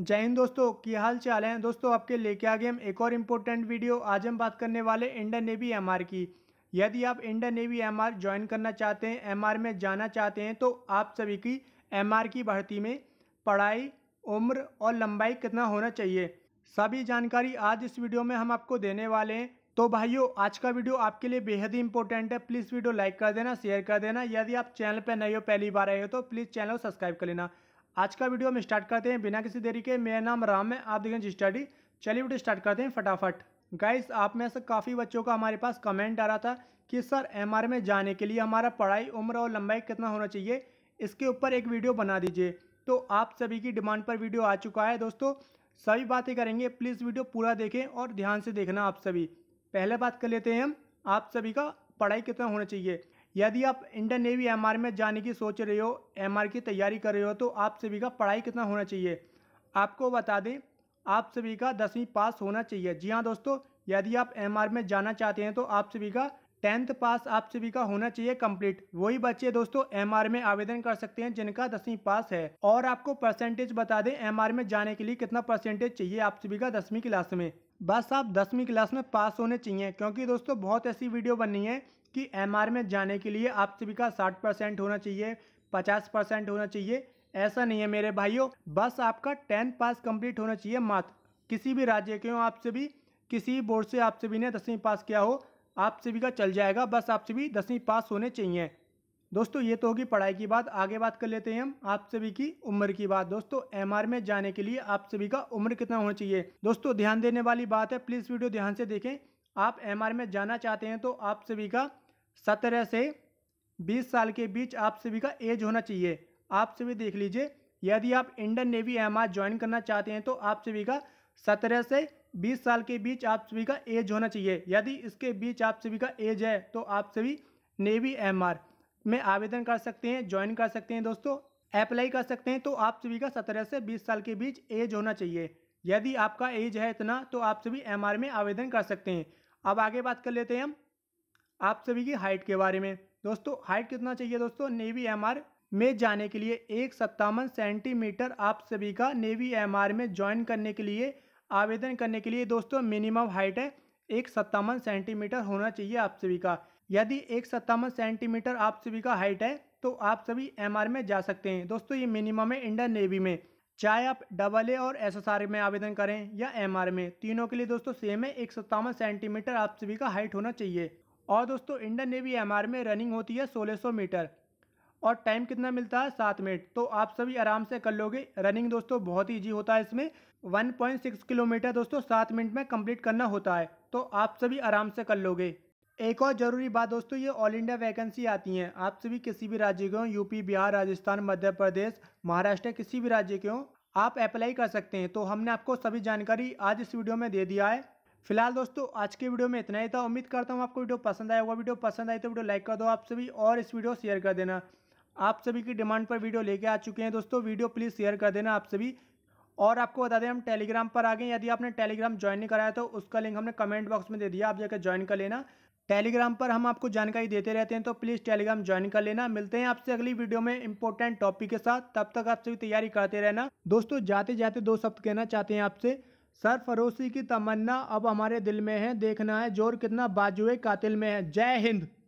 जय हिंद दोस्तों की हाल चाल है दोस्तों आपके लेके आ गए हम एक और इम्पोर्टेंट वीडियो आज हम बात करने वाले इंडियन नेवी एम की यदि आप इंडियन नेवी एम ज्वाइन करना चाहते हैं एम में जाना चाहते हैं तो आप सभी की एम की भर्ती में पढ़ाई उम्र और लंबाई कितना होना चाहिए सभी जानकारी आज इस वीडियो में हम आपको देने वाले हैं तो भाइयों आज का वीडियो आपके लिए बेहद ही इंपॉर्टेंट है प्लीज़ वीडियो लाइक कर देना शेयर कर देना यदि आप चैनल पर नए हो पहली बार आए हो तो प्लीज़ चैनल को सब्सक्राइब कर लेना आज का वीडियो हम स्टार्ट करते हैं बिना किसी देरी के मेरा नाम राम है आप देखें स्टडी चलिए वीडियो स्टार्ट करते हैं फटाफट गाइस आप में से काफ़ी बच्चों का हमारे पास कमेंट आ रहा था कि सर एम में जाने के लिए हमारा पढ़ाई उम्र और लंबाई कितना होना चाहिए इसके ऊपर एक वीडियो बना दीजिए तो आप सभी की डिमांड पर वीडियो आ चुका है दोस्तों सभी बातें करेंगे प्लीज़ वीडियो पूरा देखें और ध्यान से देखना आप सभी पहले बात कर लेते हैं हम आप सभी का पढ़ाई कितना होना चाहिए यदि आप इंडियन नेवी एम में जाने की सोच रहे हो एम की तैयारी कर रहे हो तो आप सभी का पढ़ाई कितना होना चाहिए आपको बता दें आप सभी का दसवीं पास होना चाहिए जी हाँ दोस्तों यदि आप एम में जाना चाहते हैं तो आप सभी का टेंथ पास आप सभी का होना चाहिए कंप्लीट वही बच्चे दोस्तों एम में आवेदन कर सकते हैं जिनका दसवीं पास है और आपको परसेंटेज बता दें एम में जाने के लिए कितना परसेंटेज चाहिए आप सभी का दसवीं क्लास में बस आप दसवीं क्लास में पास होने चाहिए क्योंकि दोस्तों बहुत ऐसी वीडियो बननी है कि एम में जाने के लिए आप सभी का साठ परसेंट होना चाहिए पचास परसेंट होना चाहिए ऐसा नहीं है मेरे भाइयों बस आपका टेंथ पास कंप्लीट होना चाहिए मात्र किसी भी राज्य के हो आप सभी किसी बोर्ड से आप सभी ने दसवीं पास किया हो आप सभी का चल जाएगा बस आप सभी दसवीं पास होने चाहिए दोस्तों ये तो होगी पढ़ाई की बात आगे बात कर लेते हैं हम आप सभी की उम्र की बात दोस्तों एम में जाने के लिए आप सभी का उम्र कितना होना चाहिए दोस्तों ध्यान देने वाली बात है प्लीज़ वीडियो ध्यान से देखें आप एम में जाना चाहते हैं तो आप सभी का सत्रह से बीस साल के बीच आप सभी का एज होना चाहिए आप सभी देख लीजिए यदि आप इंडियन नेवी एम ज्वाइन करना चाहते हैं तो आप सभी का सत्रह से बीस साल के बीच आप सभी का एज होना चाहिए यदि इसके बीच आप सभी का एज है तो आप सभी नेवी एम में आवेदन कर सकते हैं ज्वाइन कर सकते हैं दोस्तों अप्लाई कर सकते हैं तो आप सभी का सत्रह से बीस साल के बीच एज होना चाहिए यदि आपका एज है इतना तो आप सभी एम में आवेदन कर सकते हैं अब आगे बात कर लेते हैं हम आप सभी की हाइट के बारे में दोस्तों हाइट कितना चाहिए दोस्तों नेवी एम में जाने के लिए एक सत्तावन सेंटीमीटर आप सभी का नेवी एम में ज्वाइन करने के लिए आवेदन करने के लिए दोस्तों मिनिमम हाइट है एक सत्तावन सेंटीमीटर होना चाहिए आप सभी का यदि एक सत्तावन सेंटीमीटर आप सभी का हाइट है तो आप सभी एम में जा सकते हैं दोस्तों ये मिनिमम है इंडियन नेवी में चाहे आप डबल ए और एस में आवेदन करें या एम में तीनों के लिए दोस्तों सेम है एक सत्तावन सेंटीमीटर आप सभी का हाइट होना चाहिए और दोस्तों इंडियन नेवी एम में रनिंग होती है 1600 मीटर और टाइम कितना मिलता है सात मिनट तो आप सभी आराम से कर लोगे रनिंग दोस्तों बहुत ईजी होता है इसमें वन किलोमीटर दोस्तों सात मिनट में कम्प्लीट करना होता है तो आप सभी आराम से कर लोगे एक और जरूरी बात दोस्तों ये ऑल इंडिया वैकेंसी आती हैं आप सभी किसी भी राज्य के हों यूपी बिहार राजस्थान मध्य प्रदेश महाराष्ट्र किसी भी राज्य के हों आप अप्लाई कर सकते हैं तो हमने आपको सभी जानकारी आज इस वीडियो में दे दिया है फिलहाल दोस्तों आज के वीडियो में इतना ही था उम्मीद करता हूँ आपको वीडियो पसंद आया होगा वीडियो पसंद आई तो वीडियो लाइक कर दो आप सभी और इस वीडियो शेयर कर देना आप सभी की डिमांड पर वीडियो लेके आ चुके हैं दोस्तों वीडियो प्लीज़ शेयर कर देना आप सभी और आपको बता दें हम टेलीग्राम पर आ गए यदि आपने टेलीग्राम ज्वाइन नहीं कराया तो उसका लिंक हमने कमेंट बॉक्स में दे दिया आप जाकर ज्वाइन कर लेना टेलीग्राम पर हम आपको जानकारी देते रहते हैं तो प्लीज़ टेलीग्राम ज्वाइन कर लेना मिलते हैं आपसे अगली वीडियो में इंपॉर्टेंट टॉपिक के साथ तब तक आप सभी तैयारी करते रहना दोस्तों जाते जाते दो शब्द कहना चाहते हैं आपसे सर फरोसी की तमन्ना अब हमारे दिल में है देखना है जोर कितना बाजुए कातिल में है जय हिंद